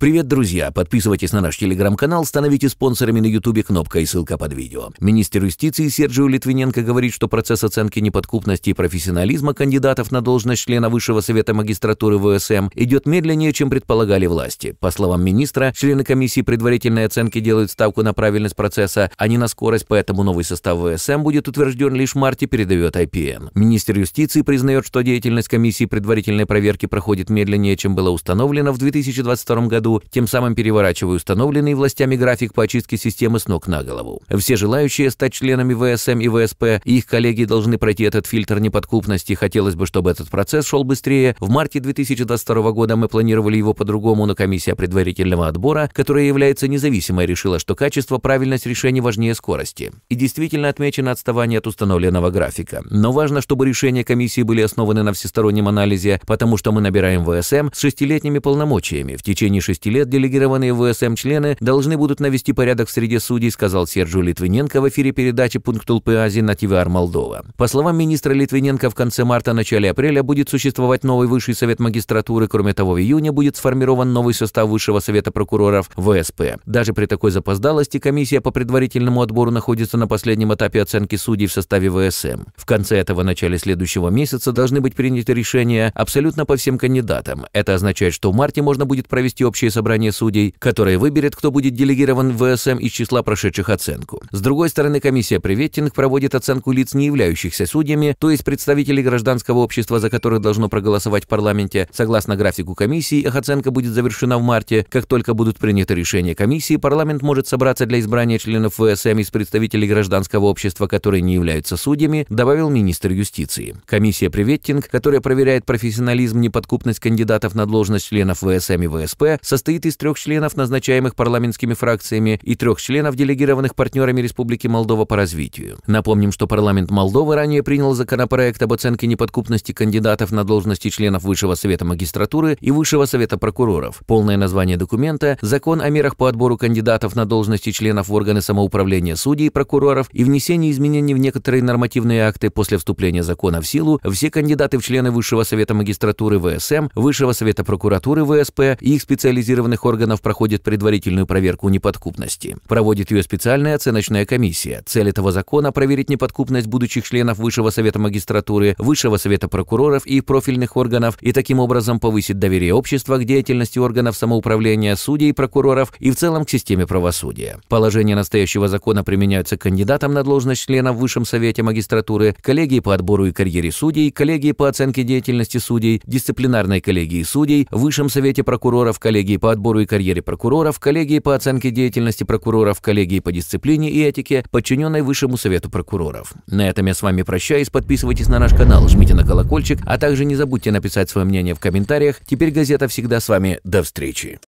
Привет, друзья! Подписывайтесь на наш телеграм-канал, становитесь спонсорами на ютубе, кнопка и ссылка под видео. Министр юстиции Сергио Литвиненко говорит, что процесс оценки неподкупности и профессионализма кандидатов на должность члена Высшего совета магистратуры ВСМ идет медленнее, чем предполагали власти. По словам министра, члены комиссии предварительной оценки делают ставку на правильность процесса, а не на скорость, поэтому новый состав ВСМ будет утвержден лишь в марте, передает IPN. Министр юстиции признает, что деятельность комиссии предварительной проверки проходит медленнее, чем было установлено в 2022 году году, тем самым переворачивая установленный властями график по очистке системы с ног на голову. Все желающие стать членами ВСМ и ВСП и их коллеги должны пройти этот фильтр неподкупности. Хотелось бы, чтобы этот процесс шел быстрее. В марте 2022 года мы планировали его по-другому, но комиссия предварительного отбора, которая является независимой, решила, что качество, правильность решения важнее скорости. И действительно отмечено отставание от установленного графика. Но важно, чтобы решения комиссии были основаны на всестороннем анализе, потому что мы набираем ВСМ с шестилетними полномочиями. В течение шести 26 лет делегированные в ВСМ члены должны будут навести порядок в среде судей, сказал Серджу Литвиненко в эфире передачи «Пунктул Пиази» на ТВР Молдова. По словам министра Литвиненко, в конце марта-начале апреля будет существовать новый высший совет магистратуры. Кроме того, в июне будет сформирован новый состав высшего совета прокуроров ВСП. Даже при такой запоздалости комиссия по предварительному отбору находится на последнем этапе оценки судей в составе ВСМ. В конце этого начале следующего месяца должны быть приняты решения абсолютно по всем кандидатам. Это означает, что в марте можно будет провести общее следующее собрание судей, которое выберет, кто будет делегирован в ВСМ из числа прошедших оценку. С другой стороны, комиссия приветтинг проводит оценку лиц, не являющихся судьями, то есть представителей гражданского общества, за которых должно проголосовать в парламенте. Согласно графику комиссии, их оценка будет завершена в марте. Как только будут приняты решения комиссии, парламент может собраться для избрания членов ВСМ из представителей гражданского общества, которые не являются судьями, добавил министр юстиции. Комиссия приветтинг, которая проверяет профессионализм, неподкупность кандидатов на должность членов ВСМ и ВСП, со состоит из трех членов, назначаемых парламентскими фракциями, и трех членов, делегированных партнерами Республики Молдова по развитию. Напомним, что парламент Молдовы ранее принял законопроект об оценке неподкупности кандидатов на должности членов Высшего Совета Магистратуры и Высшего Совета Прокуроров. Полное название документа – «Закон о мерах по отбору кандидатов на должности членов в органы самоуправления судей, прокуроров и внесении изменений в некоторые нормативные акты после вступления закона в силу, все кандидаты в члены Высшего Совета Магистратуры ВСМ, Высшего Совета Прокуратуры ВСП и их специализированных специализированных органов проходит предварительную проверку неподкупности. Проводит ее специальная оценочная комиссия. Цель этого закона – проверить неподкупность будущих членов Высшего Совета Магистратуры, Высшего Совета Прокуроров и профильных органов и таким образом повысить доверие общества к деятельности органов самоуправления, судей, прокуроров и в целом к системе правосудия. Положения настоящего закона применяются кандидатам на должность члена в Высшем Совете Магистратуры, коллегии по отбору и карьере судей, коллегии по оценке деятельности судей, дисциплинарной коллегии судей, Высшем Совете Прокуроров, коллегии по отбору и карьере прокуроров, коллегии по оценке деятельности прокуроров, коллегии по дисциплине и этике, подчиненной Высшему Совету прокуроров. На этом я с вами прощаюсь, подписывайтесь на наш канал, жмите на колокольчик, а также не забудьте написать свое мнение в комментариях. Теперь газета всегда с вами. До встречи!